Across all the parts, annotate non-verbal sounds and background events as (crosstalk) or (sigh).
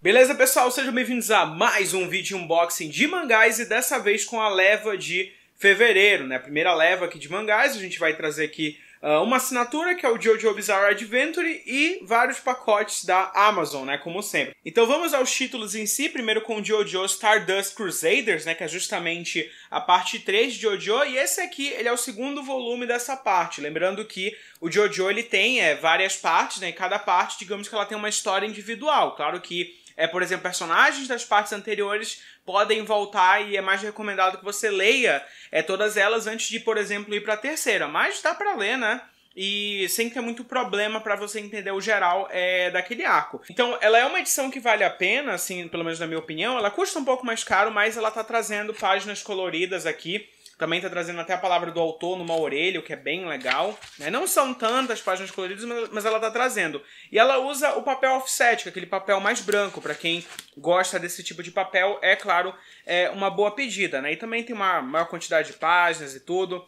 Beleza, pessoal? Sejam bem-vindos a mais um vídeo de unboxing de mangás e dessa vez com a leva de fevereiro, né? primeira leva aqui de mangás, a gente vai trazer aqui uh, uma assinatura que é o JoJo Bizarre Adventure e vários pacotes da Amazon, né? Como sempre. Então vamos aos títulos em si, primeiro com o JoJo Stardust Crusaders, né? Que é justamente a parte 3 de JoJo e esse aqui ele é o segundo volume dessa parte. Lembrando que o JoJo ele tem é, várias partes, né? E cada parte, digamos que ela tem uma história individual. Claro que é, por exemplo, personagens das partes anteriores podem voltar e é mais recomendado que você leia é, todas elas antes de, por exemplo, ir para a terceira. Mas dá para ler, né? e sem ter muito problema para você entender o geral é, daquele arco. Então, ela é uma edição que vale a pena, assim, pelo menos na minha opinião. Ela custa um pouco mais caro, mas ela tá trazendo páginas coloridas aqui também está trazendo até a palavra do autor numa orelha, o que é bem legal. Né? Não são tantas páginas coloridas, mas ela está trazendo. E ela usa o papel offset, que é aquele papel mais branco. Para quem gosta desse tipo de papel, é claro, é uma boa pedida. Né? E também tem uma maior quantidade de páginas e tudo.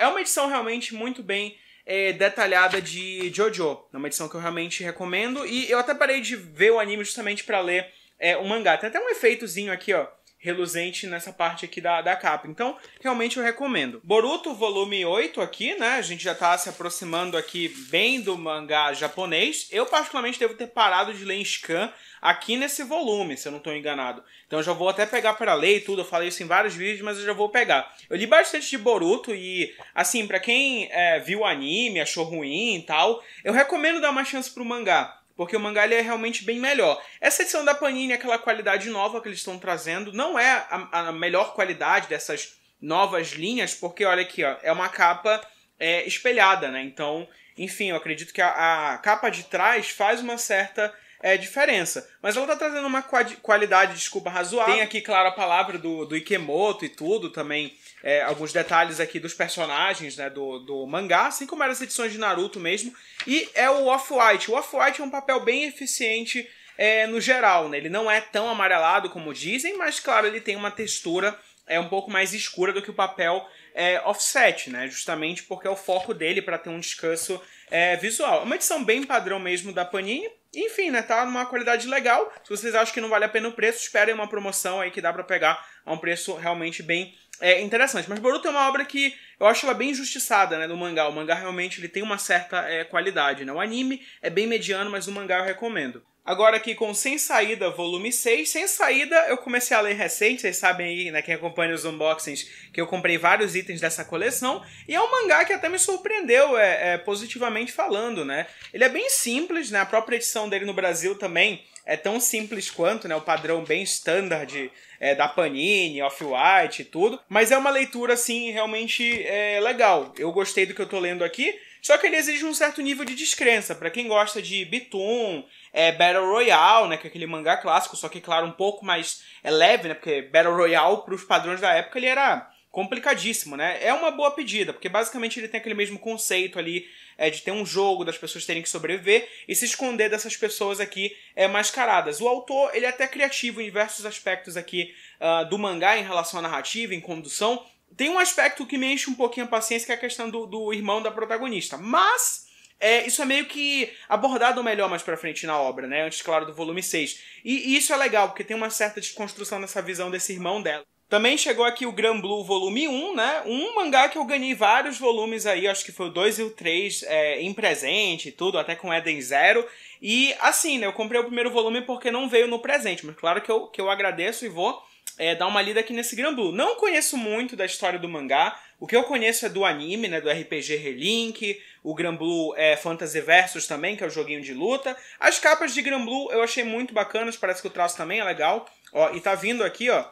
É uma edição realmente muito bem é, detalhada de JoJo. É uma edição que eu realmente recomendo. E eu até parei de ver o anime justamente para ler é, o mangá. Tem até um efeitozinho aqui, ó reluzente nessa parte aqui da, da capa. Então, realmente eu recomendo. Boruto volume 8 aqui, né? A gente já tá se aproximando aqui bem do mangá japonês. Eu particularmente devo ter parado de ler em scan aqui nesse volume, se eu não estou enganado. Então eu já vou até pegar para ler e tudo, eu falei isso em vários vídeos, mas eu já vou pegar. Eu li bastante de Boruto e, assim, para quem é, viu o anime, achou ruim e tal, eu recomendo dar uma chance pro mangá porque o mangá ele é realmente bem melhor. Essa edição da Panini, aquela qualidade nova que eles estão trazendo, não é a, a melhor qualidade dessas novas linhas, porque olha aqui, ó, é uma capa é, espelhada, né? Então, enfim, eu acredito que a, a capa de trás faz uma certa é, diferença. Mas ela tá trazendo uma qualidade, desculpa, razoável. Tem aqui, claro, a palavra do, do Ikemoto e tudo, também é, alguns detalhes aqui dos personagens né, do, do mangá, assim como eram as edições de Naruto mesmo. E é o Off-White. O Off-White é um papel bem eficiente é, no geral, né? Ele não é tão amarelado como dizem, mas claro, ele tem uma textura é um pouco mais escura do que o papel é, offset, né? Justamente porque é o foco dele para ter um descanso é, visual. É uma edição bem padrão mesmo da Panini. Enfim, né? Tá numa qualidade legal. Se vocês acham que não vale a pena o preço, esperem uma promoção aí que dá para pegar a um preço realmente bem é, interessante. Mas Boruto é uma obra que eu acho ela bem injustiçada, né, do mangá. O mangá realmente ele tem uma certa é, qualidade, né? O anime é bem mediano, mas o mangá eu recomendo. Agora aqui com Sem Saída, volume 6. Sem Saída eu comecei a ler recente, vocês sabem aí, né, quem acompanha os unboxings, que eu comprei vários itens dessa coleção. E é um mangá que até me surpreendeu, é, é positivamente falando, né. Ele é bem simples, né, a própria edição dele no Brasil também é tão simples quanto, né? O padrão bem standard é, da Panini, Off-White e tudo. Mas é uma leitura, assim, realmente é, legal. Eu gostei do que eu tô lendo aqui. Só que ele exige um certo nível de descrença. para quem gosta de Bitum, é, Battle Royale, né, que é aquele mangá clássico, só que, claro, um pouco mais é, leve, né, porque Battle Royale, pros padrões da época, ele era complicadíssimo, né? É uma boa pedida, porque basicamente ele tem aquele mesmo conceito ali é, de ter um jogo, das pessoas terem que sobreviver e se esconder dessas pessoas aqui é, mascaradas. O autor, ele é até criativo em diversos aspectos aqui uh, do mangá em relação à narrativa, em condução, tem um aspecto que me enche um pouquinho a paciência, que é a questão do, do irmão da protagonista. Mas é, isso é meio que abordado melhor mais pra frente na obra, né? Antes, claro, do volume 6. E, e isso é legal, porque tem uma certa desconstrução dessa visão desse irmão dela. Também chegou aqui o Gran Blue volume 1, né? Um mangá que eu ganhei vários volumes aí, acho que foi o 2 e o 3 é, em presente e tudo, até com Eden Zero. E assim, né? Eu comprei o primeiro volume porque não veio no presente, mas claro que eu, que eu agradeço e vou é, dar uma lida aqui nesse Granblue. Não conheço muito da história do mangá. O que eu conheço é do anime, né? Do RPG Relink, o Granblue é, Fantasy Versus também, que é o joguinho de luta. As capas de Granblue eu achei muito bacanas, parece que o traço também é legal. Ó, e tá vindo aqui, ó,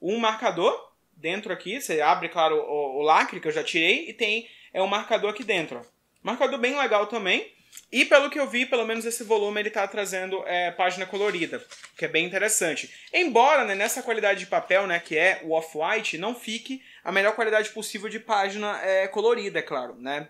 um marcador dentro aqui. Você abre, claro, o, o lacre que eu já tirei e tem é um marcador aqui dentro. Ó. Marcador bem legal também. E pelo que eu vi, pelo menos esse volume ele tá trazendo é, página colorida, que é bem interessante. Embora, né, nessa qualidade de papel, né, que é o off-white, não fique a melhor qualidade possível de página é, colorida, é claro, né?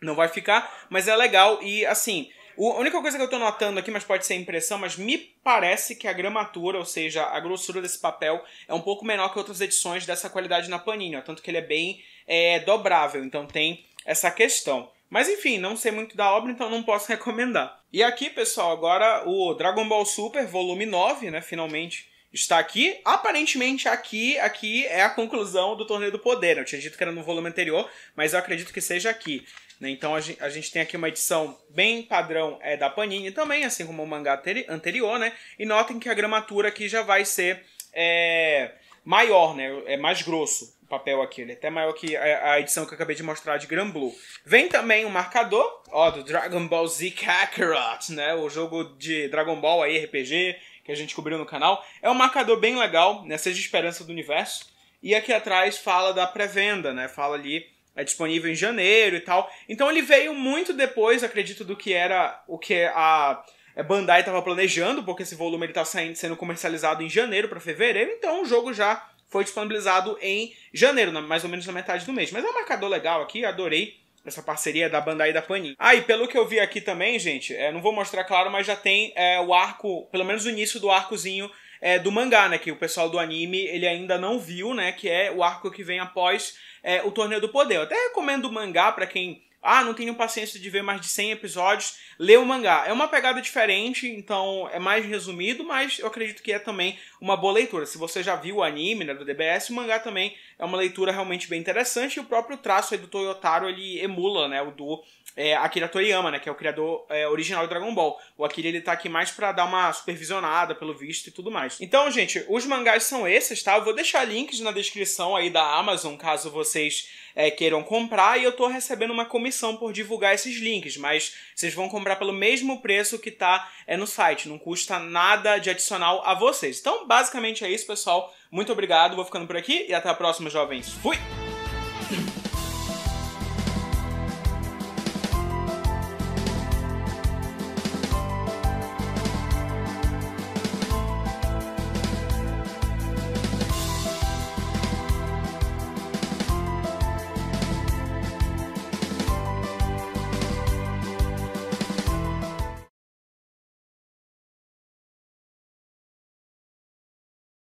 Não vai ficar, mas é legal e, assim, o, a única coisa que eu estou notando aqui, mas pode ser impressão, mas me parece que a gramatura, ou seja, a grossura desse papel, é um pouco menor que outras edições dessa qualidade na Panini, ó, tanto que ele é bem é, dobrável, então tem essa questão. Mas enfim, não sei muito da obra, então não posso (laughs) recomendar. E aqui, pessoal, agora o Dragon Ball Super Volume 9, né, finalmente está aqui. Aparentemente aqui, aqui é a conclusão do Torneio do Poder. Né? Eu tinha dito que era no volume anterior, mas eu acredito que seja aqui. Né? Então a gente, a gente, tem aqui uma edição bem padrão é, da Panini também, assim como o mangá anterior, né? E notem que a gramatura aqui já vai ser é, maior, né? É mais grosso papel aqui, ele é até maior que a, a edição que eu acabei de mostrar de Granblue. Vem também um marcador, ó, do Dragon Ball Z Kakarot, né? O jogo de Dragon Ball aí, RPG, que a gente cobriu no canal. É um marcador bem legal, né? Seja Esperança do Universo. E aqui atrás fala da pré-venda, né? Fala ali é disponível em janeiro e tal. Então ele veio muito depois, acredito, do que era o que a Bandai estava planejando, porque esse volume ele tá saindo, sendo comercializado em janeiro para fevereiro, então o jogo já foi disponibilizado em janeiro, mais ou menos na metade do mês. Mas é um marcador legal aqui, adorei essa parceria da Bandai e da Panini. Ah, e pelo que eu vi aqui também, gente, é, não vou mostrar claro, mas já tem é, o arco, pelo menos o início do arcozinho é, do mangá, né? Que o pessoal do anime ele ainda não viu, né? Que é o arco que vem após é, o Torneio do Poder. Eu até recomendo o mangá para quem ah, não tenho paciência de ver mais de 100 episódios, lê o mangá. É uma pegada diferente, então é mais resumido, mas eu acredito que é também uma boa leitura. Se você já viu o anime né, do DBS, o mangá também é uma leitura realmente bem interessante. E o próprio traço do Toyotaro, ele emula, né, o do é, Akira Toriyama, né, que é o criador é, original do Dragon Ball. O Akira, ele tá aqui mais para dar uma supervisionada, pelo visto, e tudo mais. Então, gente, os mangás são esses, tá? Eu vou deixar links na descrição aí da Amazon, caso vocês é, queiram comprar, e eu tô recebendo uma comissão por divulgar esses links, mas vocês vão comprar pelo mesmo preço que tá é, no site, não custa nada de adicional a vocês. Então, basicamente é isso, pessoal. Muito obrigado, vou ficando por aqui e até a próxima, jovens. Fui!